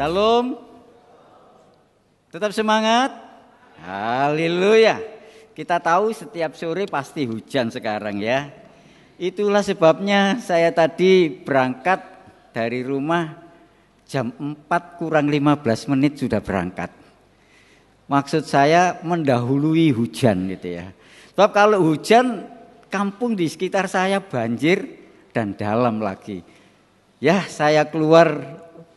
Salam, Tetap semangat. Haleluya. Kita tahu setiap sore pasti hujan sekarang ya. Itulah sebabnya saya tadi berangkat dari rumah jam 4 kurang 15 menit sudah berangkat. Maksud saya mendahului hujan gitu ya. Sebab kalau hujan kampung di sekitar saya banjir dan dalam lagi. Ya, saya keluar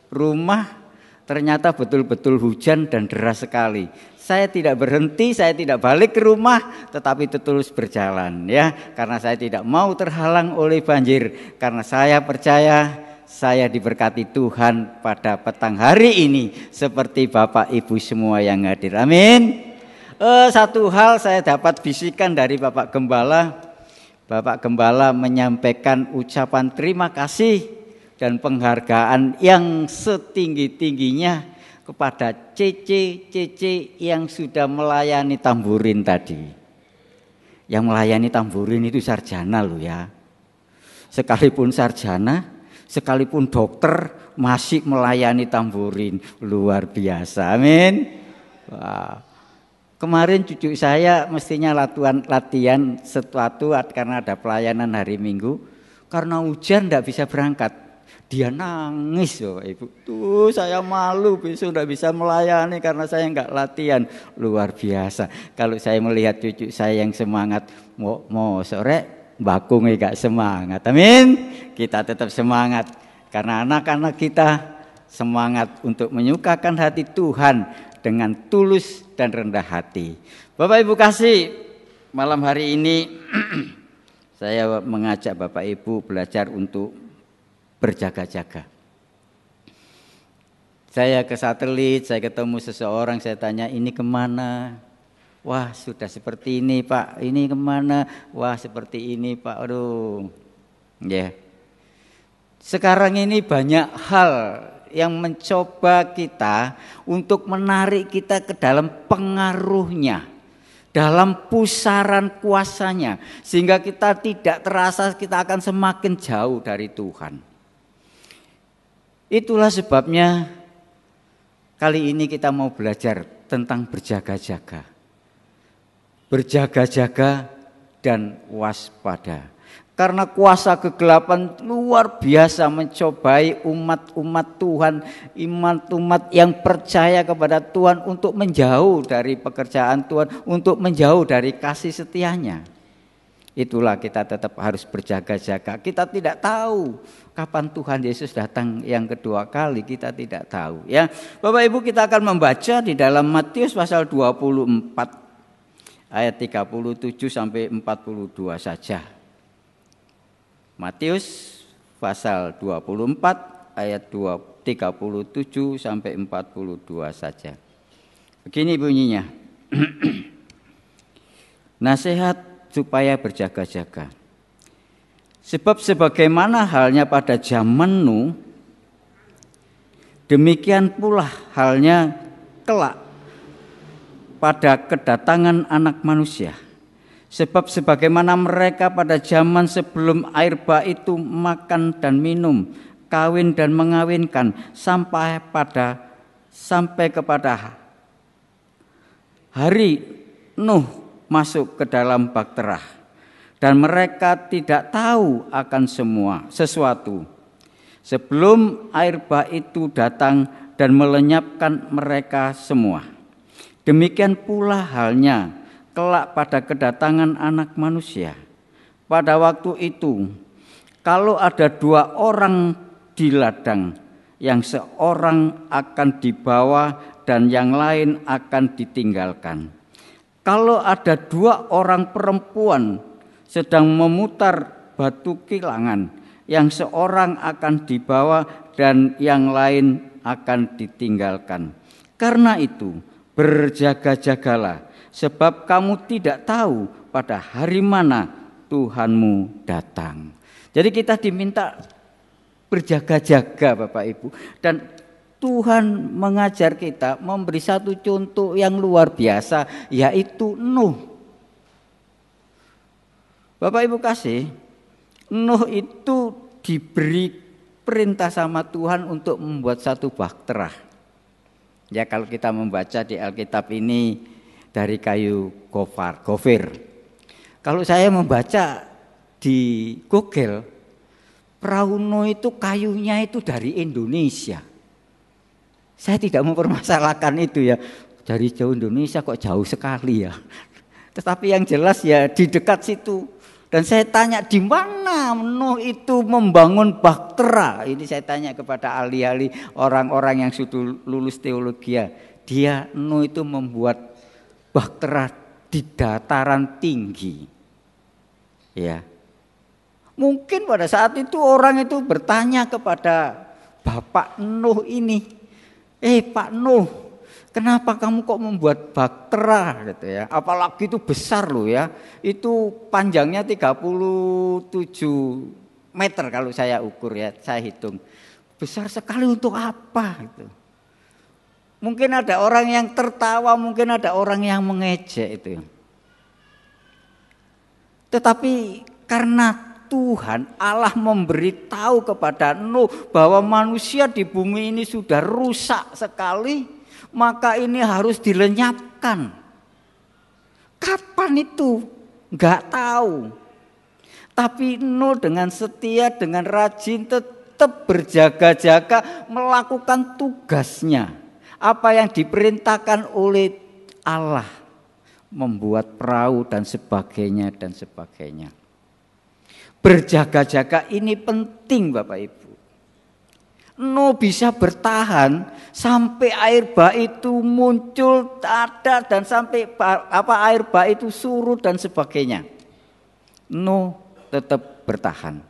rumah Ternyata betul-betul hujan dan deras sekali. Saya tidak berhenti, saya tidak balik ke rumah, tetapi terus berjalan ya, karena saya tidak mau terhalang oleh banjir, karena saya percaya saya diberkati Tuhan pada petang hari ini seperti Bapak Ibu semua yang hadir. Amin. Eh, satu hal saya dapat bisikan dari Bapak Gembala. Bapak Gembala menyampaikan ucapan terima kasih dan penghargaan yang setinggi-tingginya kepada CC-CC yang sudah melayani tamburin tadi. Yang melayani tamburin itu sarjana loh ya. Sekalipun sarjana, sekalipun dokter masih melayani tamburin. Luar biasa, amin. Wah. Kemarin cucu saya mestinya latuan latihan sesuatu karena ada pelayanan hari Minggu. Karena hujan tidak bisa berangkat dia nangis loh ibu tuh saya malu besok tidak bisa melayani karena saya nggak latihan luar biasa kalau saya melihat cucu saya yang semangat mau mau sore bakung nggak e semangat amin kita tetap semangat karena anak-anak kita semangat untuk menyukakan hati Tuhan dengan tulus dan rendah hati Bapak Ibu kasih malam hari ini saya mengajak Bapak Ibu belajar untuk berjaga-jaga. Saya ke satelit, saya ketemu seseorang, saya tanya ini kemana? Wah sudah seperti ini pak, ini kemana? Wah seperti ini pak, aduh. Ya. Yeah. Sekarang ini banyak hal yang mencoba kita untuk menarik kita ke dalam pengaruhnya dalam pusaran kuasanya sehingga kita tidak terasa kita akan semakin jauh dari Tuhan. Itulah sebabnya kali ini kita mau belajar tentang berjaga-jaga. Berjaga-jaga dan waspada. Karena kuasa kegelapan luar biasa mencobai umat-umat Tuhan, iman umat yang percaya kepada Tuhan untuk menjauh dari pekerjaan Tuhan, untuk menjauh dari kasih setianya. Itulah kita tetap harus berjaga-jaga. Kita tidak tahu kapan Tuhan Yesus datang yang kedua kali, kita tidak tahu ya. Bapak Ibu kita akan membaca di dalam Matius pasal 24 ayat 37 sampai 42 saja. Matius pasal 24 ayat 37 sampai 42 saja. Begini bunyinya. Nasihat supaya berjaga-jaga. Sebab sebagaimana halnya pada zaman Nuh, demikian pula halnya kelak pada kedatangan anak manusia. Sebab sebagaimana mereka pada zaman sebelum air bah itu makan dan minum, kawin dan mengawinkan sampai pada sampai kepada hari Nuh masuk ke dalam bak terah dan mereka tidak tahu akan semua sesuatu sebelum air bah itu datang dan melenyapkan mereka semua. Demikian pula halnya kelak pada kedatangan anak manusia. Pada waktu itu, kalau ada dua orang di ladang, yang seorang akan dibawa dan yang lain akan ditinggalkan. Kalau ada dua orang perempuan sedang memutar batu kilangan, yang seorang akan dibawa dan yang lain akan ditinggalkan. Karena itu, berjaga-jagalah, sebab kamu tidak tahu pada hari mana Tuhanmu datang. Jadi kita diminta berjaga-jaga Bapak Ibu dan Tuhan mengajar kita memberi satu contoh yang luar biasa yaitu Nuh. Bapak Ibu kasih, Nuh itu diberi perintah sama Tuhan untuk membuat satu baktera. Ya kalau kita membaca di Alkitab ini dari kayu gofar, gofir. Kalau saya membaca di Google, perahu Nuh itu kayunya itu dari Indonesia. Saya tidak mempermasalahkan itu ya. Dari jauh Indonesia kok jauh sekali ya. Tetapi yang jelas ya di dekat situ. Dan saya tanya di mana Nuh itu membangun baktera. Ini saya tanya kepada ahli-ahli orang-orang yang sudah lulus teologi. ya. Dia Nuh itu membuat baktera di dataran tinggi. Ya. Mungkin pada saat itu orang itu bertanya kepada Bapak Nuh ini, eh Pak Nuh, kenapa kamu kok membuat baktera gitu ya. Apalagi itu besar loh ya. Itu panjangnya 37 meter kalau saya ukur ya, saya hitung. Besar sekali untuk apa gitu. Mungkin ada orang yang tertawa, mungkin ada orang yang mengejek itu. Ya. Tetapi karena Tuhan Allah memberitahu kepada Nuh bahwa manusia di bumi ini sudah rusak sekali, maka ini harus dilenyapkan. Kapan itu? Enggak tahu. Tapi Nuh dengan setia, dengan rajin tetap berjaga-jaga melakukan tugasnya. Apa yang diperintahkan oleh Allah membuat perahu dan sebagainya dan sebagainya berjaga-jaga ini penting Bapak Ibu. No bisa bertahan sampai air bah itu muncul ada dan sampai apa air bah itu surut dan sebagainya. No tetap bertahan.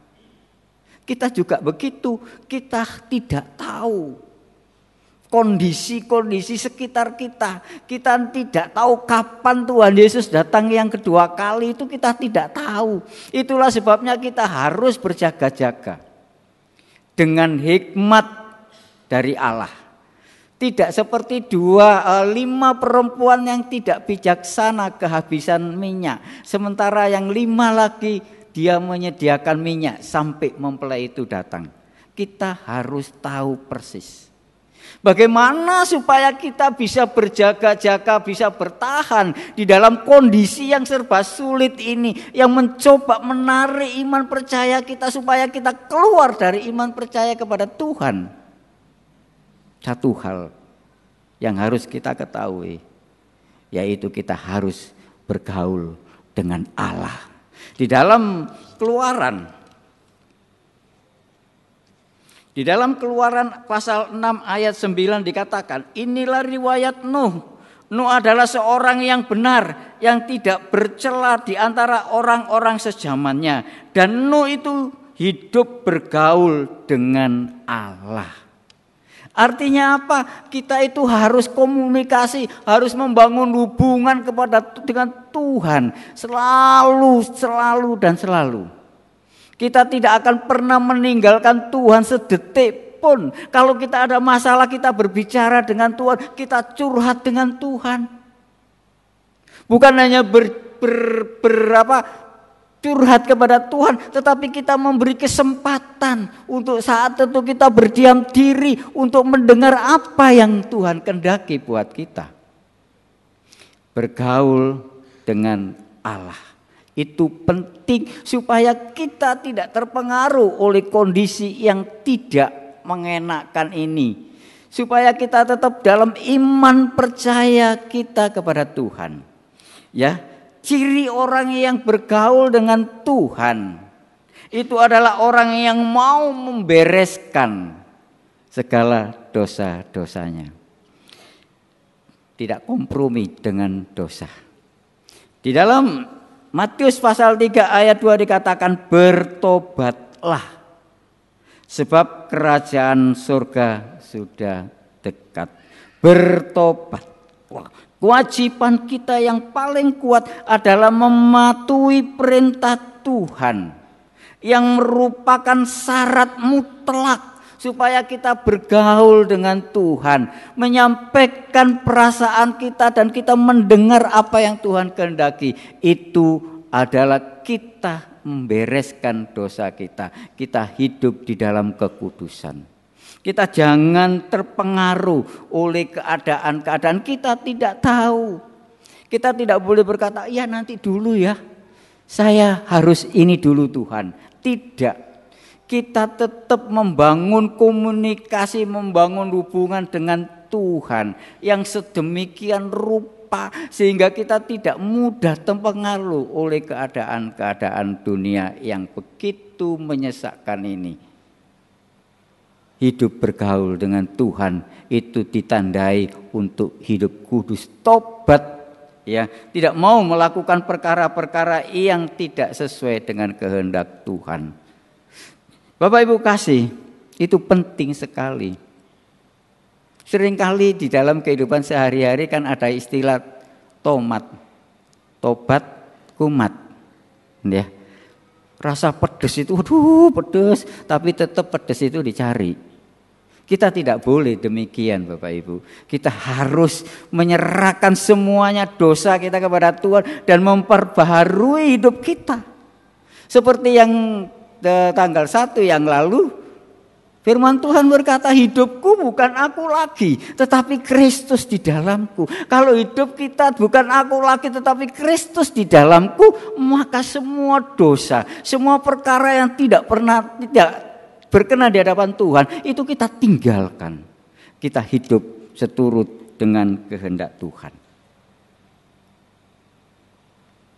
Kita juga begitu, kita tidak tahu kondisi-kondisi sekitar kita. Kita tidak tahu kapan Tuhan Yesus datang yang kedua kali itu kita tidak tahu. Itulah sebabnya kita harus berjaga-jaga dengan hikmat dari Allah. Tidak seperti dua eh, lima perempuan yang tidak bijaksana kehabisan minyak, sementara yang lima lagi dia menyediakan minyak sampai mempelai itu datang. Kita harus tahu persis. Bagaimana supaya kita bisa berjaga-jaga, bisa bertahan di dalam kondisi yang serba sulit ini, yang mencoba menarik iman percaya kita supaya kita keluar dari iman percaya kepada Tuhan. Satu hal yang harus kita ketahui, yaitu kita harus bergaul dengan Allah. Di dalam keluaran di dalam keluaran pasal 6 ayat 9 dikatakan, inilah riwayat Nuh. Nuh adalah seorang yang benar, yang tidak bercela di antara orang-orang sejamannya. Dan Nuh itu hidup bergaul dengan Allah. Artinya apa? Kita itu harus komunikasi, harus membangun hubungan kepada dengan Tuhan selalu, selalu dan selalu. Kita tidak akan pernah meninggalkan Tuhan sedetik pun. Kalau kita ada masalah, kita berbicara dengan Tuhan, kita curhat dengan Tuhan. Bukan hanya ber, ber, ber curhat kepada Tuhan, tetapi kita memberi kesempatan untuk saat itu kita berdiam diri untuk mendengar apa yang Tuhan kendaki buat kita. Bergaul dengan Allah. Itu penting supaya kita tidak terpengaruh oleh kondisi yang tidak mengenakan ini. Supaya kita tetap dalam iman percaya kita kepada Tuhan. Ya, ciri orang yang bergaul dengan Tuhan itu adalah orang yang mau membereskan segala dosa-dosanya. Tidak kompromi dengan dosa. Di dalam Matius pasal 3 ayat 2 dikatakan bertobatlah sebab kerajaan surga sudah dekat. Bertobat. Wah, kewajiban kita yang paling kuat adalah mematuhi perintah Tuhan yang merupakan syarat mutlak supaya kita bergaul dengan Tuhan, menyampaikan perasaan kita dan kita mendengar apa yang Tuhan kehendaki. Itu adalah kita membereskan dosa kita. Kita hidup di dalam kekudusan. Kita jangan terpengaruh oleh keadaan-keadaan kita tidak tahu. Kita tidak boleh berkata, "Ya, nanti dulu ya. Saya harus ini dulu, Tuhan." Tidak kita tetap membangun komunikasi, membangun hubungan dengan Tuhan yang sedemikian rupa sehingga kita tidak mudah terpengaruh oleh keadaan-keadaan dunia yang begitu menyesakkan ini. Hidup bergaul dengan Tuhan itu ditandai untuk hidup kudus, tobat ya, tidak mau melakukan perkara-perkara yang tidak sesuai dengan kehendak Tuhan. Bapak Ibu kasih, itu penting sekali. Seringkali di dalam kehidupan sehari-hari kan ada istilah tomat, tobat, kumat. Ya. Rasa pedes itu, aduh pedes, tapi tetap pedes itu dicari. Kita tidak boleh demikian Bapak Ibu. Kita harus menyerahkan semuanya dosa kita kepada Tuhan dan memperbaharui hidup kita. Seperti yang Eh, tanggal 1 yang lalu firman Tuhan berkata hidupku bukan aku lagi tetapi Kristus di dalamku. Kalau hidup kita bukan aku lagi tetapi Kristus di dalamku, maka semua dosa, semua perkara yang tidak pernah tidak berkenan di hadapan Tuhan itu kita tinggalkan. Kita hidup seturut dengan kehendak Tuhan.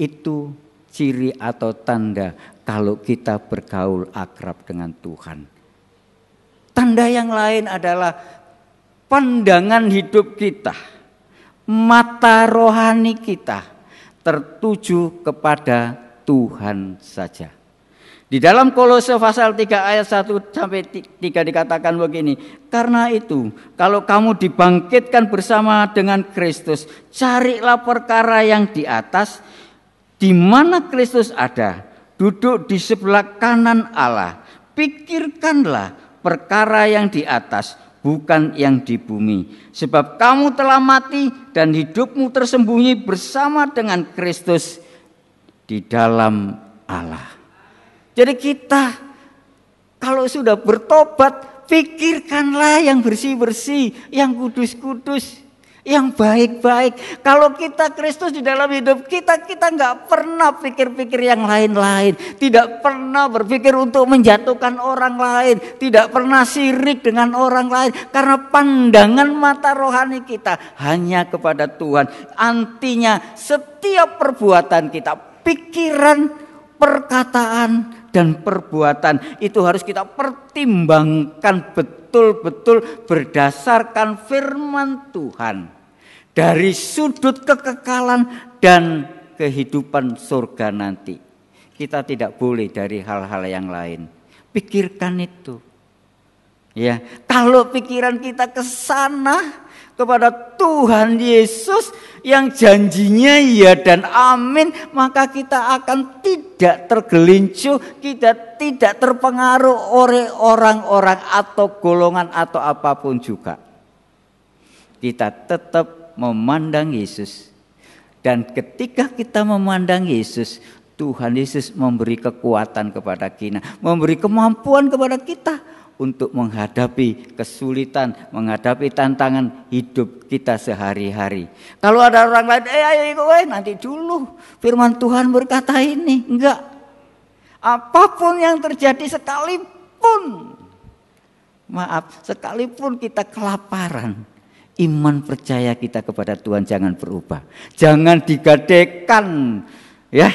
Itu ciri atau tanda kalau kita bergaul akrab dengan Tuhan. Tanda yang lain adalah pandangan hidup kita, mata rohani kita tertuju kepada Tuhan saja. Di dalam Kolose pasal 3 ayat 1 sampai 3 dikatakan begini, karena itu kalau kamu dibangkitkan bersama dengan Kristus, carilah perkara yang di atas di mana Kristus ada, duduk di sebelah kanan Allah. Pikirkanlah perkara yang di atas, bukan yang di bumi. Sebab kamu telah mati dan hidupmu tersembunyi bersama dengan Kristus di dalam Allah. Jadi kita kalau sudah bertobat, pikirkanlah yang bersih-bersih, yang kudus-kudus yang baik-baik. Kalau kita Kristus di dalam hidup kita, kita nggak pernah pikir-pikir yang lain-lain. Tidak pernah berpikir untuk menjatuhkan orang lain. Tidak pernah sirik dengan orang lain. Karena pandangan mata rohani kita hanya kepada Tuhan. Antinya setiap perbuatan kita, pikiran, perkataan, dan perbuatan itu harus kita pertimbangkan betul betul berdasarkan firman Tuhan dari sudut kekekalan dan kehidupan surga nanti. Kita tidak boleh dari hal-hal yang lain. Pikirkan itu. Ya, kalau pikiran kita ke sana kepada Tuhan Yesus yang janjinya ya dan amin, maka kita akan tidak tergelincir, kita tidak terpengaruh oleh orang-orang atau golongan atau apapun juga. Kita tetap memandang Yesus. Dan ketika kita memandang Yesus, Tuhan Yesus memberi kekuatan kepada kita, memberi kemampuan kepada kita untuk menghadapi kesulitan, menghadapi tantangan hidup kita sehari-hari. Kalau ada orang lain, eh ayo gue nanti dulu. Firman Tuhan berkata ini, enggak. Apapun yang terjadi sekalipun, maaf, sekalipun kita kelaparan, iman percaya kita kepada Tuhan jangan berubah. Jangan digadekan ya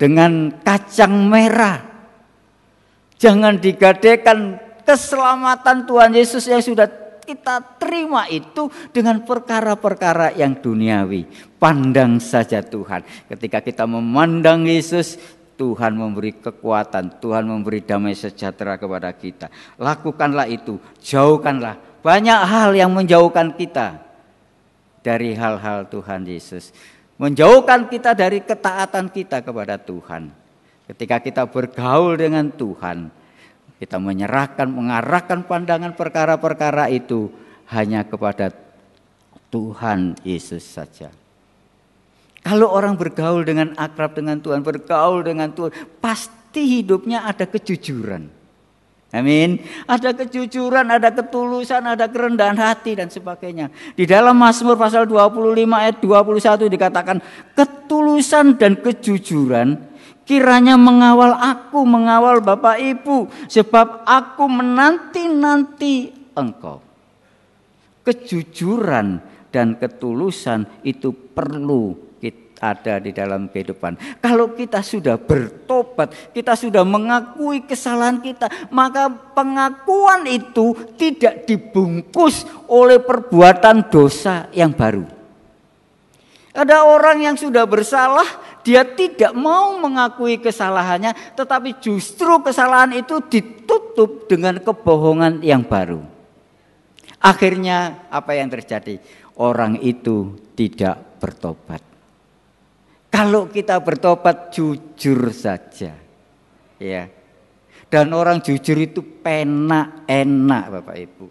dengan kacang merah. Jangan digadekan keselamatan Tuhan Yesus yang sudah kita terima itu dengan perkara-perkara yang duniawi. Pandang saja Tuhan. Ketika kita memandang Yesus, Tuhan memberi kekuatan, Tuhan memberi damai sejahtera kepada kita. Lakukanlah itu, jauhkanlah banyak hal yang menjauhkan kita dari hal-hal Tuhan Yesus. Menjauhkan kita dari ketaatan kita kepada Tuhan. Ketika kita bergaul dengan Tuhan, kita menyerahkan, mengarahkan pandangan perkara-perkara itu hanya kepada Tuhan Yesus saja. Kalau orang bergaul dengan akrab dengan Tuhan, bergaul dengan Tuhan, pasti hidupnya ada kejujuran. Amin. Ada kejujuran, ada ketulusan, ada kerendahan hati dan sebagainya. Di dalam Mazmur pasal 25 ayat 21 dikatakan ketulusan dan kejujuran kiranya mengawal aku, mengawal Bapak Ibu sebab aku menanti-nanti engkau. Kejujuran dan ketulusan itu perlu ada di dalam kehidupan. Kalau kita sudah bertobat, kita sudah mengakui kesalahan kita, maka pengakuan itu tidak dibungkus oleh perbuatan dosa yang baru. Ada orang yang sudah bersalah, dia tidak mau mengakui kesalahannya, tetapi justru kesalahan itu ditutup dengan kebohongan yang baru. Akhirnya, apa yang terjadi? Orang itu tidak bertobat. Kalau kita bertobat jujur saja. Ya. Dan orang jujur itu penak enak Bapak Ibu.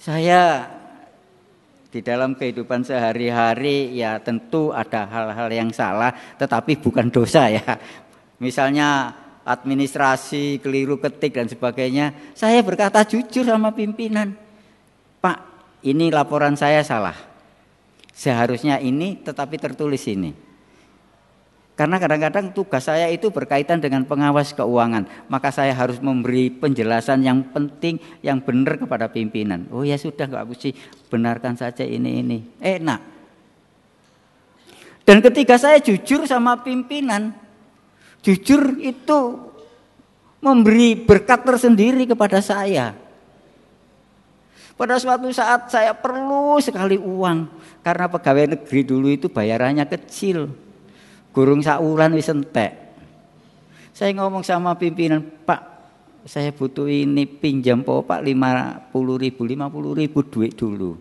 Saya di dalam kehidupan sehari-hari ya tentu ada hal-hal yang salah tetapi bukan dosa ya. Misalnya administrasi keliru ketik dan sebagainya, saya berkata jujur sama pimpinan. Pak, ini laporan saya salah. Seharusnya ini tetapi tertulis ini. Karena kadang-kadang tugas saya itu berkaitan dengan pengawas keuangan, maka saya harus memberi penjelasan yang penting, yang benar kepada pimpinan. Oh ya sudah, nggak usah, benarkan saja ini ini. Enak. Dan ketika saya jujur sama pimpinan, jujur itu memberi berkat tersendiri kepada saya. Pada suatu saat saya perlu sekali uang, karena pegawai negeri dulu itu bayarannya kecil. Gurung sauran wis entek. Saya ngomong sama pimpinan, Pak, saya butuh ini pinjam po Pak 50 ribu, 50 ribu duit dulu.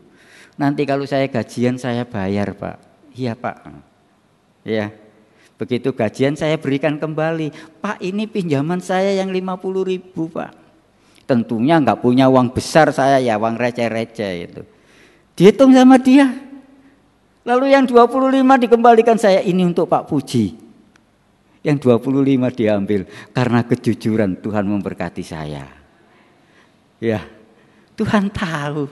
Nanti kalau saya gajian saya bayar Pak. Iya Pak. Ya. Begitu gajian saya berikan kembali. Pak ini pinjaman saya yang 50 ribu Pak. Tentunya nggak punya uang besar saya ya, uang receh-receh itu. Dihitung sama dia. Lalu yang 25 dikembalikan saya ini untuk Pak Puji. Yang 25 diambil karena kejujuran Tuhan memberkati saya. Ya. Tuhan tahu.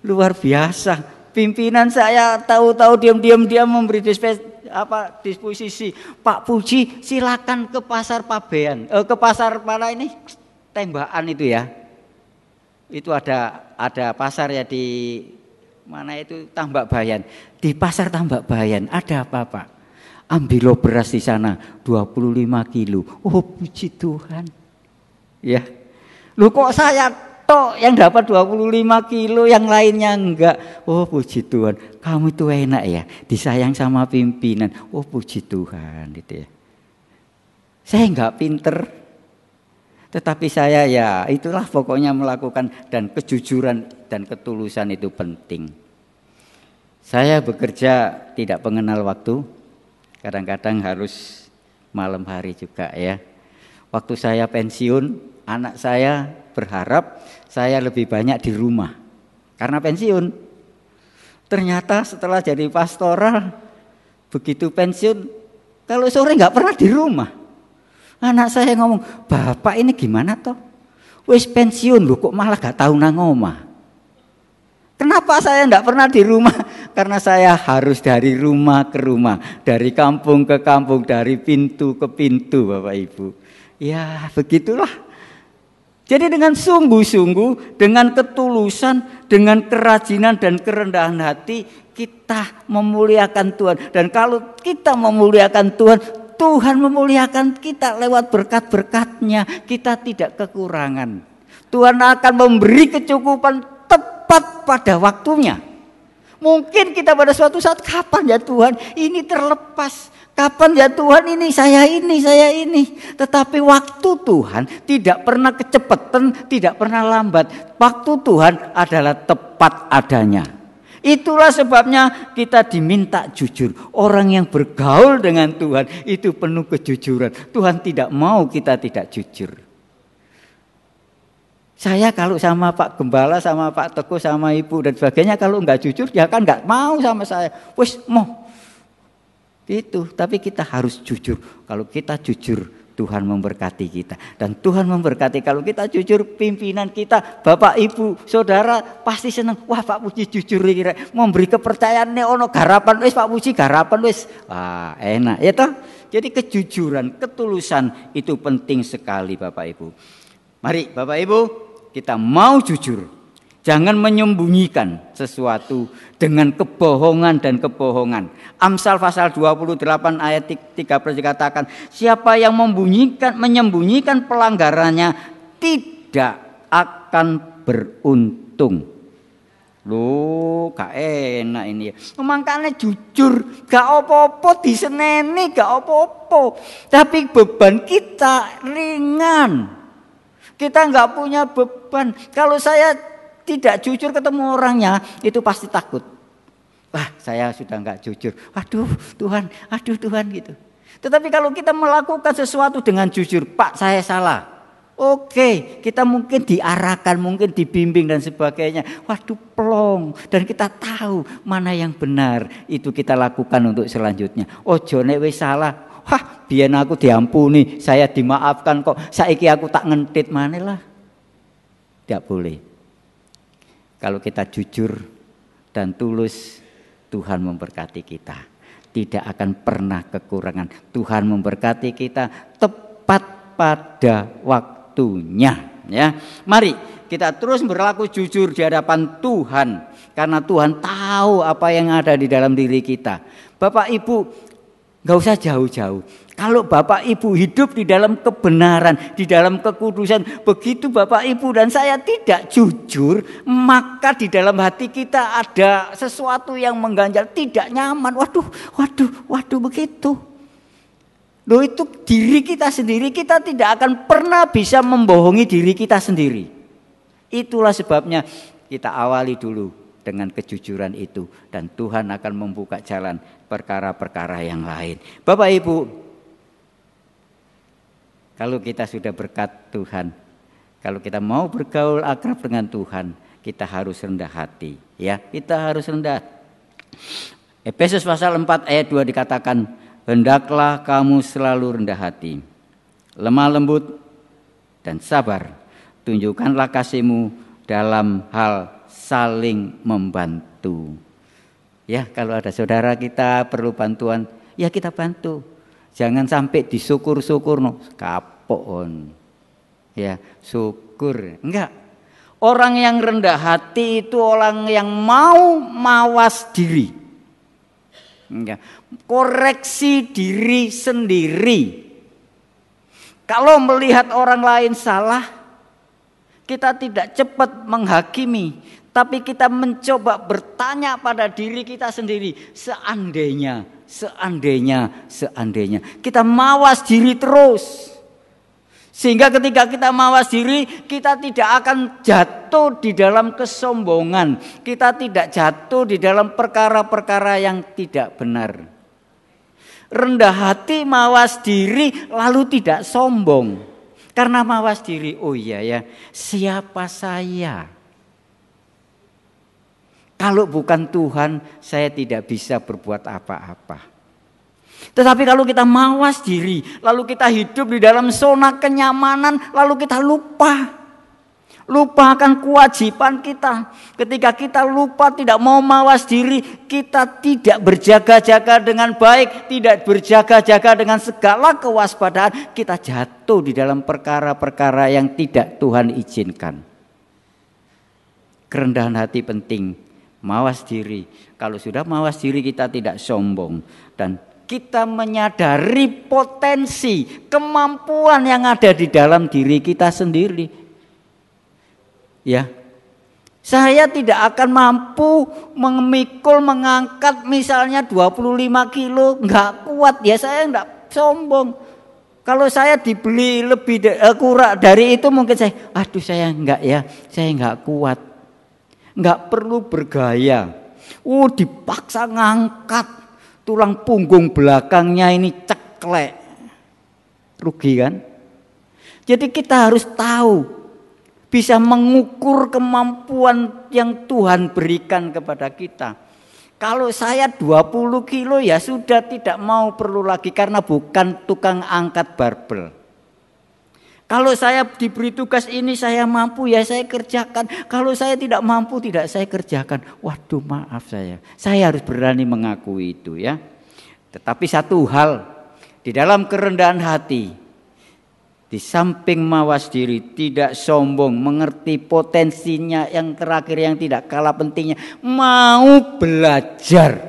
Luar biasa. Pimpinan saya tahu-tahu diam-diam dia memberi dispes, apa disposisi Pak Puji silakan ke pasar Pabean eh, ke pasar mana ini tembakan itu ya itu ada ada pasar ya di mana itu tambak bayan. Di pasar tambak bayan ada apa Pak? ambil beras di sana 25 kilo. Oh puji Tuhan. Ya. Lu kok saya toh yang dapat 25 kilo, yang lainnya enggak. Oh puji Tuhan, kamu itu enak ya, disayang sama pimpinan. Oh puji Tuhan gitu ya. Saya enggak pinter, tetapi saya ya itulah pokoknya melakukan dan kejujuran dan ketulusan itu penting. Saya bekerja tidak pengenal waktu, kadang-kadang harus malam hari juga ya. Waktu saya pensiun, anak saya berharap saya lebih banyak di rumah karena pensiun. Ternyata setelah jadi pastoral, begitu pensiun, kalau sore nggak pernah di rumah Anak saya ngomong, bapak ini gimana toh? Wis pensiun loh, kok malah gak tahu nang omah. Kenapa saya tidak pernah di rumah? Karena saya harus dari rumah ke rumah, dari kampung ke kampung, dari pintu ke pintu, Bapak Ibu. Ya, begitulah. Jadi dengan sungguh-sungguh, dengan ketulusan, dengan kerajinan dan kerendahan hati, kita memuliakan Tuhan. Dan kalau kita memuliakan Tuhan, Tuhan memuliakan kita lewat berkat-berkatnya. Kita tidak kekurangan. Tuhan akan memberi kecukupan tepat pada waktunya. Mungkin kita pada suatu saat kapan ya Tuhan ini terlepas. Kapan ya Tuhan ini saya ini saya ini. Tetapi waktu Tuhan tidak pernah kecepatan, tidak pernah lambat. Waktu Tuhan adalah tepat adanya. Itulah sebabnya kita diminta jujur. Orang yang bergaul dengan Tuhan itu penuh kejujuran. Tuhan tidak mau kita tidak jujur. Saya kalau sama Pak Gembala, sama Pak Teguh, sama Ibu dan sebagainya kalau nggak jujur ya kan nggak mau sama saya. Wis mau. Itu, tapi kita harus jujur. Kalau kita jujur, Tuhan memberkati kita. Dan Tuhan memberkati kalau kita jujur pimpinan kita, Bapak Ibu, Saudara pasti senang. Wah Pak Puji jujur kira memberi kepercayaan nih ono garapan wis Pak Puji garapan wis. Wah, enak ya toh. Jadi kejujuran, ketulusan itu penting sekali Bapak Ibu. Mari Bapak Ibu, kita mau jujur Jangan menyembunyikan sesuatu dengan kebohongan dan kebohongan. Amsal pasal 28 ayat 3 dikatakan, siapa yang membunyikan menyembunyikan pelanggarannya tidak akan beruntung. Lu gak enak ini ya. jujur, gak apa-apa diseneni, gak apa-apa. Tapi beban kita ringan. Kita nggak punya beban. Kalau saya tidak jujur ketemu orangnya itu pasti takut. Wah, saya sudah nggak jujur. Waduh, Tuhan, aduh Tuhan gitu. Tetapi kalau kita melakukan sesuatu dengan jujur, Pak, saya salah. Oke, kita mungkin diarahkan, mungkin dibimbing dan sebagainya. Waduh, plong. Dan kita tahu mana yang benar itu kita lakukan untuk selanjutnya. oh nek wis salah. Wah, biar aku diampuni, saya dimaafkan kok. Saiki aku tak ngentit manalah. Tidak boleh. Kalau kita jujur dan tulus, Tuhan memberkati kita. Tidak akan pernah kekurangan. Tuhan memberkati kita tepat pada waktunya. Ya, mari kita terus berlaku jujur di hadapan Tuhan karena Tuhan tahu apa yang ada di dalam diri kita. Bapak Ibu, Gak usah jauh-jauh. Kalau Bapak Ibu hidup di dalam kebenaran, di dalam kekudusan, begitu Bapak Ibu dan saya tidak jujur, maka di dalam hati kita ada sesuatu yang mengganjal, tidak nyaman. Waduh, waduh, waduh begitu. Loh itu diri kita sendiri, kita tidak akan pernah bisa membohongi diri kita sendiri. Itulah sebabnya kita awali dulu dengan kejujuran itu dan Tuhan akan membuka jalan perkara-perkara yang lain. Bapak Ibu, kalau kita sudah berkat Tuhan, kalau kita mau bergaul akrab dengan Tuhan, kita harus rendah hati, ya. Kita harus rendah. Efesus pasal 4 ayat 2 dikatakan, "Hendaklah kamu selalu rendah hati, lemah lembut dan sabar. Tunjukkanlah kasihmu dalam hal saling membantu. Ya, kalau ada saudara kita perlu bantuan, ya kita bantu. Jangan sampai disukur-sukur no, kapon. Ya, syukur. Enggak. Orang yang rendah hati itu orang yang mau mawas diri. Enggak. Koreksi diri sendiri. Kalau melihat orang lain salah, kita tidak cepat menghakimi, tapi kita mencoba bertanya pada diri kita sendiri, seandainya, seandainya, seandainya. Kita mawas diri terus. Sehingga ketika kita mawas diri, kita tidak akan jatuh di dalam kesombongan. Kita tidak jatuh di dalam perkara-perkara yang tidak benar. Rendah hati, mawas diri, lalu tidak sombong. Karena mawas diri, oh iya ya, siapa saya? Kalau bukan Tuhan, saya tidak bisa berbuat apa-apa. Tetapi kalau kita mawas diri, lalu kita hidup di dalam zona kenyamanan, lalu kita lupa. Lupa akan kewajiban kita. Ketika kita lupa tidak mau mawas diri, kita tidak berjaga-jaga dengan baik, tidak berjaga-jaga dengan segala kewaspadaan, kita jatuh di dalam perkara-perkara yang tidak Tuhan izinkan. Kerendahan hati penting mawas diri. Kalau sudah mawas diri kita tidak sombong dan kita menyadari potensi kemampuan yang ada di dalam diri kita sendiri. Ya. Saya tidak akan mampu memikul mengangkat misalnya 25 kilo, nggak kuat ya saya nggak sombong. Kalau saya dibeli lebih eh, kurang dari itu mungkin saya, aduh saya nggak ya, saya nggak kuat nggak perlu bergaya. uh dipaksa ngangkat tulang punggung belakangnya ini ceklek. Rugi kan? Jadi kita harus tahu bisa mengukur kemampuan yang Tuhan berikan kepada kita. Kalau saya 20 kilo ya sudah tidak mau perlu lagi karena bukan tukang angkat barbel. Kalau saya diberi tugas ini saya mampu ya saya kerjakan. Kalau saya tidak mampu tidak saya kerjakan. Waduh maaf saya. Saya harus berani mengakui itu ya. Tetapi satu hal di dalam kerendahan hati di samping mawas diri, tidak sombong, mengerti potensinya yang terakhir yang tidak kalah pentingnya, mau belajar.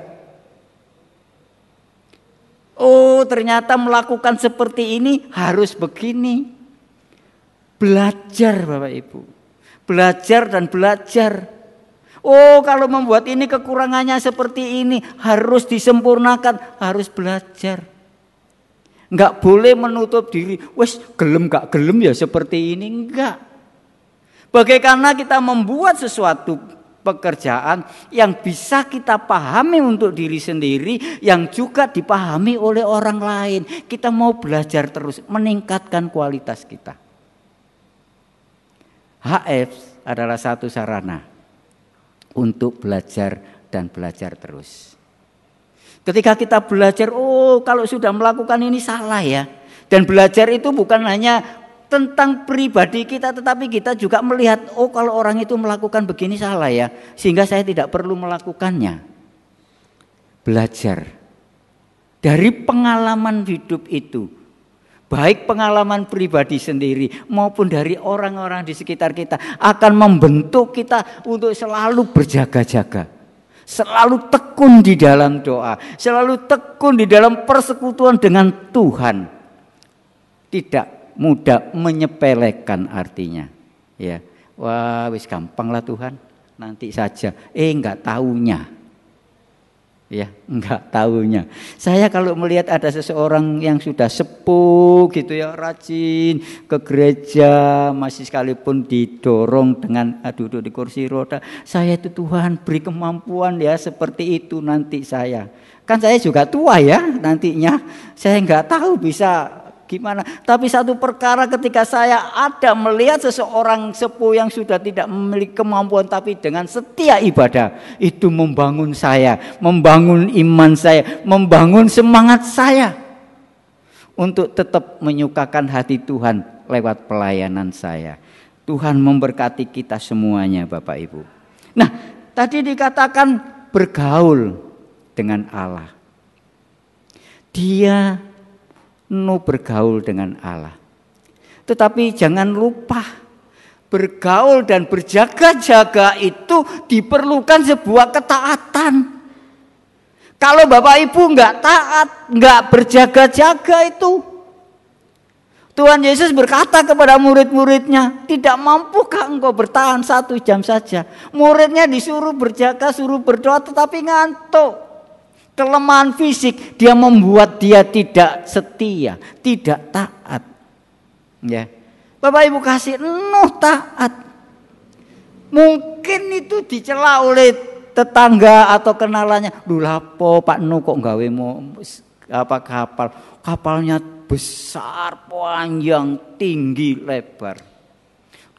Oh, ternyata melakukan seperti ini harus begini. Belajar Bapak Ibu. Belajar dan belajar. Oh kalau membuat ini kekurangannya seperti ini harus disempurnakan, harus belajar. Enggak boleh menutup diri. Wes gelem gak gelem ya seperti ini enggak. Bagaimana kita membuat sesuatu pekerjaan yang bisa kita pahami untuk diri sendiri, yang juga dipahami oleh orang lain. Kita mau belajar terus, meningkatkan kualitas kita. HF adalah satu sarana untuk belajar dan belajar terus. Ketika kita belajar, oh kalau sudah melakukan ini salah ya. Dan belajar itu bukan hanya tentang pribadi kita tetapi kita juga melihat oh kalau orang itu melakukan begini salah ya sehingga saya tidak perlu melakukannya belajar dari pengalaman hidup itu baik pengalaman pribadi sendiri maupun dari orang-orang di sekitar kita akan membentuk kita untuk selalu berjaga-jaga. Selalu tekun di dalam doa, selalu tekun di dalam persekutuan dengan Tuhan. Tidak mudah menyepelekan artinya, ya. Wah, wis gampang lah Tuhan. Nanti saja. Eh, enggak tahunya ya enggak tahunya. Saya kalau melihat ada seseorang yang sudah sepuh gitu ya rajin ke gereja masih sekalipun didorong dengan duduk di kursi roda, saya itu Tuhan beri kemampuan ya seperti itu nanti saya. Kan saya juga tua ya nantinya. Saya enggak tahu bisa gimana. Tapi satu perkara ketika saya ada melihat seseorang sepuh yang sudah tidak memiliki kemampuan tapi dengan setia ibadah. Itu membangun saya, membangun iman saya, membangun semangat saya. Untuk tetap menyukakan hati Tuhan lewat pelayanan saya. Tuhan memberkati kita semuanya Bapak Ibu. Nah tadi dikatakan bergaul dengan Allah. Dia nu bergaul dengan Allah. Tetapi jangan lupa bergaul dan berjaga-jaga itu diperlukan sebuah ketaatan. Kalau Bapak Ibu nggak taat, nggak berjaga-jaga itu, Tuhan Yesus berkata kepada murid-muridnya, tidak mampukah engkau bertahan satu jam saja? Muridnya disuruh berjaga, suruh berdoa, tetapi ngantuk. Kelemahan fisik dia membuat dia tidak setia, tidak taat. Ya. Bapak Ibu kasih nuh taat. Mungkin itu dicela oleh tetangga atau kenalannya. Lu lapo Pak Nuh kok gawe mau apa kapal? Kapalnya besar, panjang, tinggi, lebar.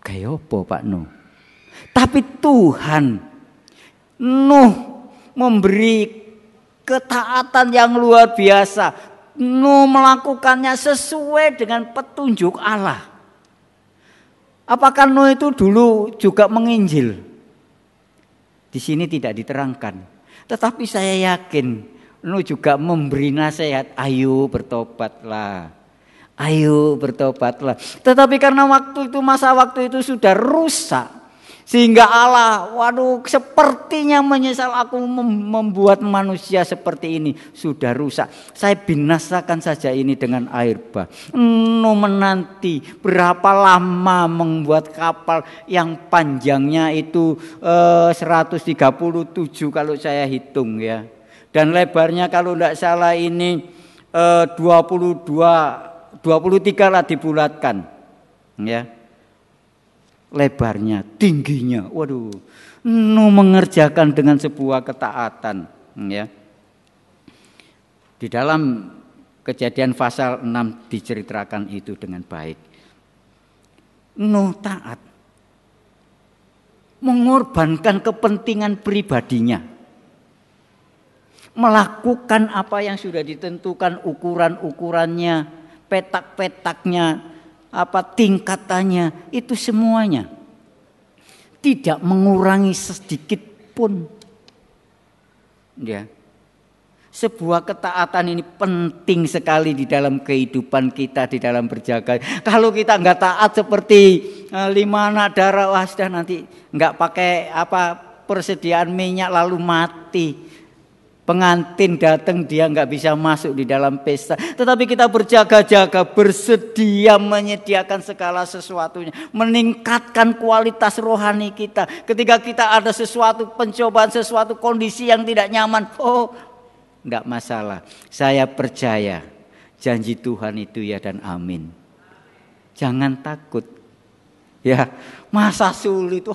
Kayo po Pak Nuh? Tapi Tuhan Nuh memberi ketaatan yang luar biasa. Nu melakukannya sesuai dengan petunjuk Allah. Apakah Nuh itu dulu juga menginjil? Di sini tidak diterangkan. Tetapi saya yakin Nuh juga memberi nasihat, ayo bertobatlah. Ayo bertobatlah. Tetapi karena waktu itu masa waktu itu sudah rusak, sehingga Allah, waduh sepertinya menyesal aku membuat manusia seperti ini. Sudah rusak. Saya binasakan saja ini dengan air bah. No menanti berapa lama membuat kapal yang panjangnya itu eh, 137 kalau saya hitung ya. Dan lebarnya kalau tidak salah ini eh, 22, 23 lah dibulatkan. Ya lebarnya, tingginya. Waduh, nu mengerjakan dengan sebuah ketaatan, hmm, ya. Di dalam kejadian pasal 6 diceritakan itu dengan baik. nu taat mengorbankan kepentingan pribadinya. Melakukan apa yang sudah ditentukan ukuran-ukurannya, petak-petaknya, apa tingkatannya itu semuanya tidak mengurangi sedikit pun ya sebuah ketaatan ini penting sekali di dalam kehidupan kita di dalam berjaga. Kalau kita nggak taat seperti eh, lima anak darah wasdah nanti nggak pakai apa persediaan minyak lalu mati pengantin datang dia nggak bisa masuk di dalam pesta. Tetapi kita berjaga-jaga, bersedia menyediakan segala sesuatunya, meningkatkan kualitas rohani kita. Ketika kita ada sesuatu pencobaan, sesuatu kondisi yang tidak nyaman, oh, nggak masalah. Saya percaya janji Tuhan itu ya dan amin. Jangan takut. Ya, masa sulit itu.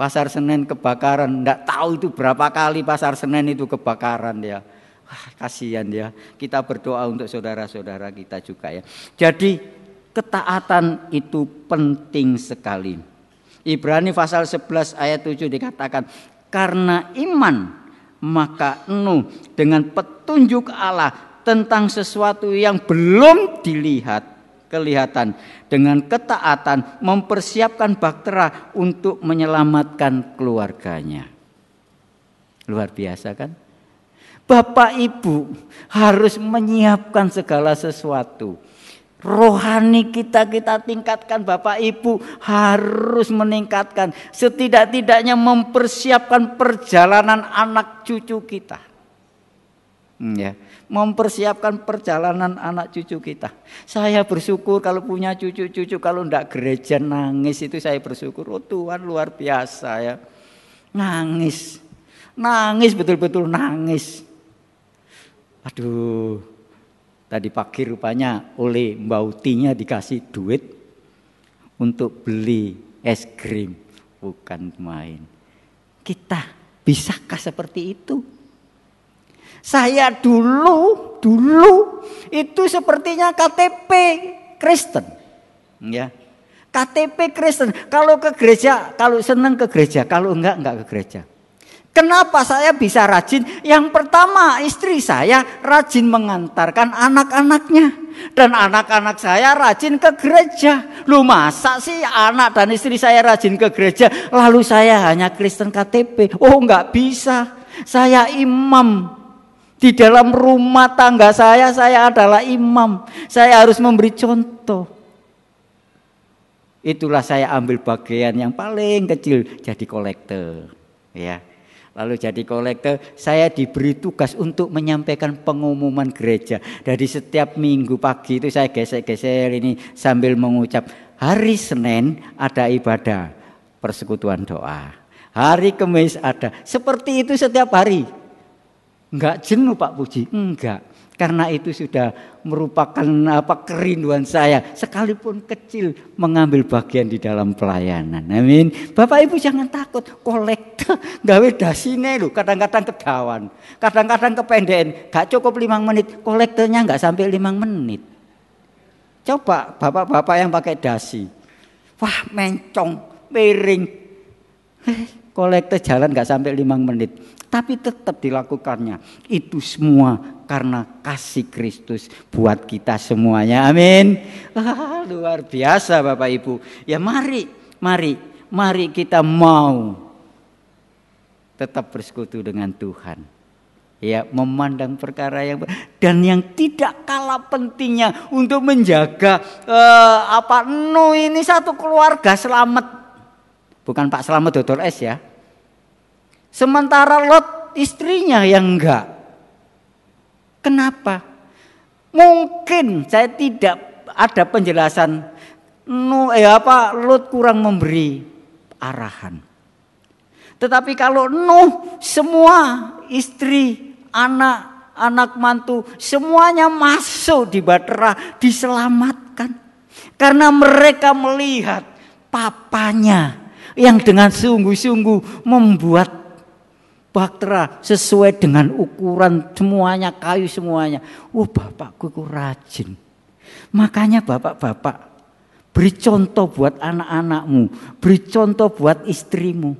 Pasar Senen kebakaran, tidak tahu itu berapa kali Pasar Senen itu kebakaran ya. Wah, kasihan ya. Kita berdoa untuk saudara-saudara kita juga ya. Jadi ketaatan itu penting sekali. Ibrani pasal 11 ayat 7 dikatakan, "Karena iman maka Nuh dengan petunjuk Allah tentang sesuatu yang belum dilihat kelihatan dengan ketaatan mempersiapkan baktera untuk menyelamatkan keluarganya. Luar biasa kan? Bapak Ibu harus menyiapkan segala sesuatu. Rohani kita kita tingkatkan Bapak Ibu harus meningkatkan setidak-tidaknya mempersiapkan perjalanan anak cucu kita. Hmm, ya. Mempersiapkan perjalanan anak cucu kita. Saya bersyukur kalau punya cucu-cucu, kalau ndak gereja nangis itu saya bersyukur. Oh Tuhan luar biasa ya. Nangis. Nangis betul-betul nangis. Aduh. Tadi pagi rupanya oleh Mbak Utinya dikasih duit untuk beli es krim, bukan main. Kita bisakah seperti itu? Saya dulu, dulu itu sepertinya KTP Kristen. Ya. KTP Kristen. Kalau ke gereja, kalau senang ke gereja, kalau enggak enggak ke gereja. Kenapa saya bisa rajin? Yang pertama, istri saya rajin mengantarkan anak-anaknya dan anak-anak saya rajin ke gereja. Lu masa sih anak dan istri saya rajin ke gereja, lalu saya hanya Kristen KTP. Oh, enggak bisa. Saya imam di dalam rumah tangga saya, saya adalah imam. Saya harus memberi contoh. Itulah saya ambil bagian yang paling kecil jadi kolektor. Ya. Lalu jadi kolektor, saya diberi tugas untuk menyampaikan pengumuman gereja. Dari setiap minggu pagi itu saya geser geser ini sambil mengucap, hari Senin ada ibadah persekutuan doa. Hari kemis ada. Seperti itu setiap hari. Enggak jenuh Pak Puji, enggak. Karena itu sudah merupakan apa kerinduan saya sekalipun kecil mengambil bagian di dalam pelayanan. Amin. Bapak Ibu jangan takut, kolektor gawe dasine lho, kadang-kadang kedawan, kadang-kadang kependen, gak cukup lima menit, kolektornya enggak sampai lima menit. Coba bapak-bapak yang pakai dasi. Wah, mencong, miring, eh, Kolektor jalan enggak sampai lima menit tapi tetap dilakukannya. Itu semua karena kasih Kristus buat kita semuanya. Amin. Ah, luar biasa Bapak Ibu. Ya mari, mari, mari kita mau tetap bersekutu dengan Tuhan. Ya, memandang perkara yang dan yang tidak kalah pentingnya untuk menjaga eh, apa nu ini satu keluarga selamat. Bukan Pak Selamat Dr. S ya. Sementara Lot istrinya yang enggak. Kenapa? Mungkin saya tidak ada penjelasan No, eh apa Lot kurang memberi arahan. Tetapi kalau Nuh semua istri, anak, anak mantu semuanya masuk di batera diselamatkan karena mereka melihat papanya yang dengan sungguh-sungguh membuat baktera sesuai dengan ukuran semuanya kayu semuanya. Wah oh, bapakku itu rajin. Makanya bapak-bapak beri contoh buat anak-anakmu, beri contoh buat istrimu.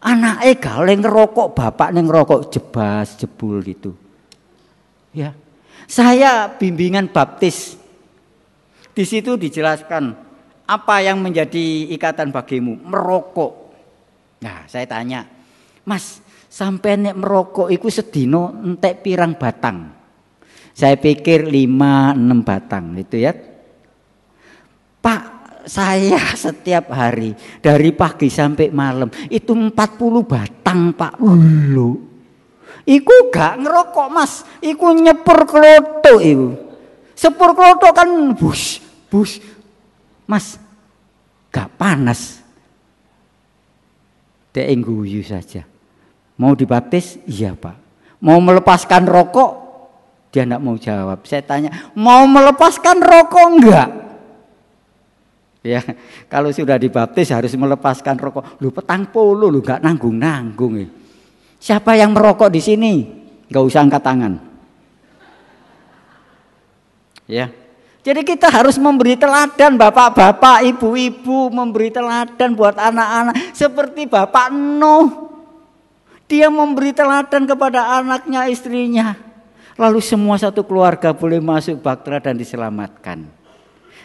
Anak Anaknya galeng ngerokok, bapak neng ngerokok jebas jebul gitu. Ya, saya bimbingan baptis. Di situ dijelaskan apa yang menjadi ikatan bagimu merokok. Nah, saya tanya, Mas, sampai nek merokok itu sedino entek pirang batang. Saya pikir 5 6 batang itu ya. Pak, saya setiap hari dari pagi sampai malam itu 40 batang, Pak. Ulu. Iku gak ngerokok, Mas. Iku nyepur kloto itu. Sepur kloto kan bus, bus. Mas, gak panas. Dek saja. Mau dibaptis? Iya pak. Mau melepaskan rokok? Dia tidak mau jawab. Saya tanya, mau melepaskan rokok enggak? Ya, kalau sudah dibaptis harus melepaskan rokok. Lu petang polo lu gak nanggung nanggung ya. Siapa yang merokok di sini? Gak usah angkat tangan. Ya, jadi kita harus memberi teladan bapak-bapak, ibu-ibu memberi teladan buat anak-anak seperti bapak Nuh. Dia memberi teladan kepada anaknya, istrinya. Lalu semua satu keluarga boleh masuk baktera dan diselamatkan.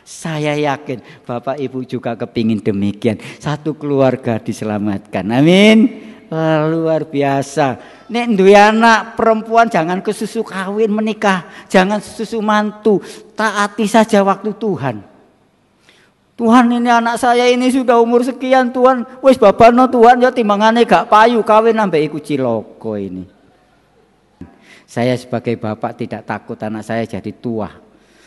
Saya yakin Bapak Ibu juga kepingin demikian. Satu keluarga diselamatkan. Amin. Wah, luar biasa. Nek duwe anak perempuan jangan ke susu kawin menikah, jangan susu mantu, taati saja waktu Tuhan. Tuhan ini anak saya ini sudah umur sekian Tuhan wes bapak no Tuhan ya timbangannya gak payu kawin sampai ikut ciloko ini saya sebagai bapak tidak takut anak saya jadi tua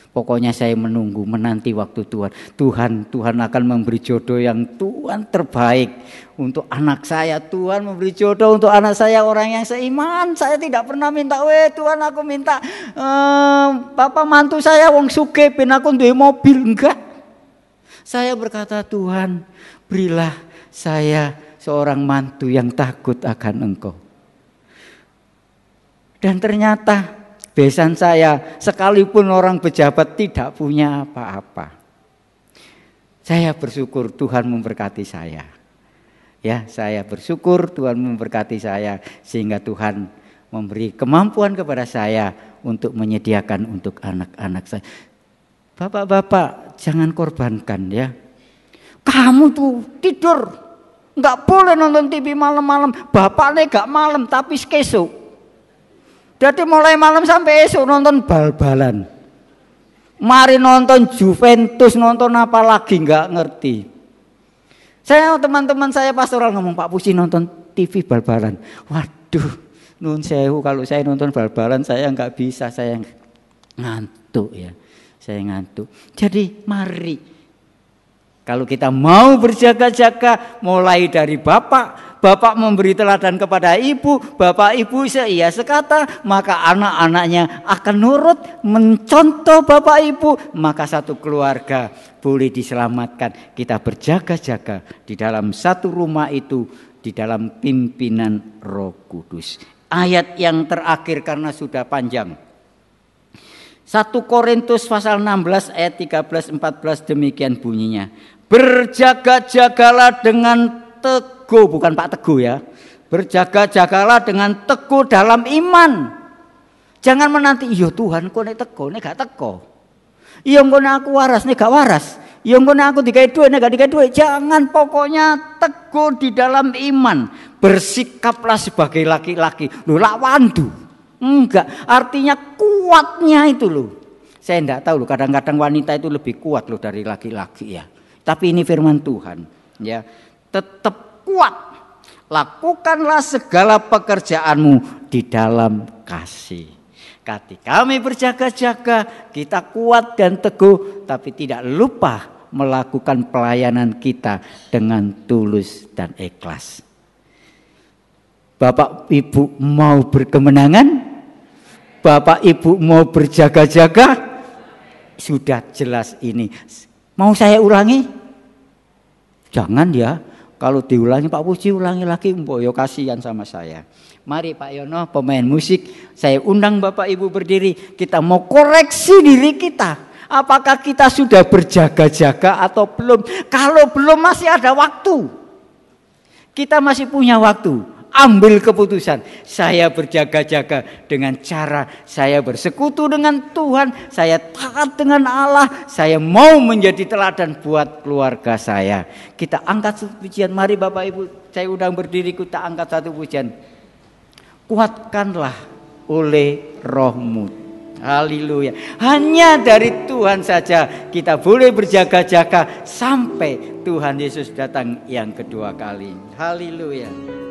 pokoknya saya menunggu menanti waktu Tuhan Tuhan Tuhan akan memberi jodoh yang Tuhan terbaik untuk anak saya Tuhan memberi jodoh untuk anak saya orang yang seiman saya tidak pernah minta weh Tuhan aku minta eh, bapak mantu saya wong suke pin aku mobil enggak saya berkata, Tuhan, berilah saya seorang mantu yang takut akan engkau. Dan ternyata besan saya sekalipun orang pejabat tidak punya apa-apa. Saya bersyukur Tuhan memberkati saya. Ya, saya bersyukur Tuhan memberkati saya sehingga Tuhan memberi kemampuan kepada saya untuk menyediakan untuk anak-anak saya. Bapak-bapak, jangan korbankan ya. Kamu tuh tidur, Enggak boleh nonton TV malam-malam. Bapaknya nggak malam, tapi esok. Jadi mulai malam sampai esok nonton bal-balan. Mari nonton Juventus, nonton apa lagi enggak ngerti. Saya teman-teman saya pastoral ngomong Pak Pusi nonton TV bal-balan. Waduh, nun sewu kalau saya nonton bal-balan saya enggak bisa, saya ngantuk ya saya ngantuk. Jadi mari kalau kita mau berjaga-jaga mulai dari bapak, bapak memberi teladan kepada ibu, bapak ibu seia sekata, maka anak-anaknya akan nurut mencontoh bapak ibu, maka satu keluarga boleh diselamatkan. Kita berjaga-jaga di dalam satu rumah itu di dalam pimpinan Roh Kudus. Ayat yang terakhir karena sudah panjang. 1 Korintus pasal 16 ayat 13 14 demikian bunyinya. Berjaga-jagalah dengan teguh bukan Pak Teguh ya. Berjaga-jagalah dengan teguh dalam iman. Jangan menanti iya Tuhan kok nek teko nek gak teko. Iya engko aku waras nek gak waras. Iya engko aku dikai duit nek gak dikai duit. Jangan pokoknya teguh di dalam iman. Bersikaplah sebagai laki-laki. Lu -laki. Enggak, artinya kuatnya itu loh. Saya enggak tahu loh, kadang-kadang wanita itu lebih kuat loh dari laki-laki ya. Tapi ini firman Tuhan ya. Tetap kuat. Lakukanlah segala pekerjaanmu di dalam kasih. Kati kami berjaga-jaga, kita kuat dan teguh, tapi tidak lupa melakukan pelayanan kita dengan tulus dan ikhlas. Bapak Ibu mau berkemenangan? Bapak Ibu mau berjaga-jaga? Sudah jelas ini. Mau saya ulangi? Jangan ya. Kalau diulangi Pak Puji ulangi lagi Mbok yo ya, kasihan sama saya. Mari Pak Yono pemain musik, saya undang Bapak Ibu berdiri, kita mau koreksi diri kita. Apakah kita sudah berjaga-jaga atau belum? Kalau belum masih ada waktu. Kita masih punya waktu ambil keputusan. Saya berjaga-jaga dengan cara saya bersekutu dengan Tuhan, saya taat dengan Allah, saya mau menjadi teladan buat keluarga saya. Kita angkat satu pujian, mari Bapak Ibu, saya undang berdiri kita angkat satu pujian. Kuatkanlah oleh rohmu Haleluya. Hanya dari Tuhan saja kita boleh berjaga-jaga sampai Tuhan Yesus datang yang kedua kali. Haleluya.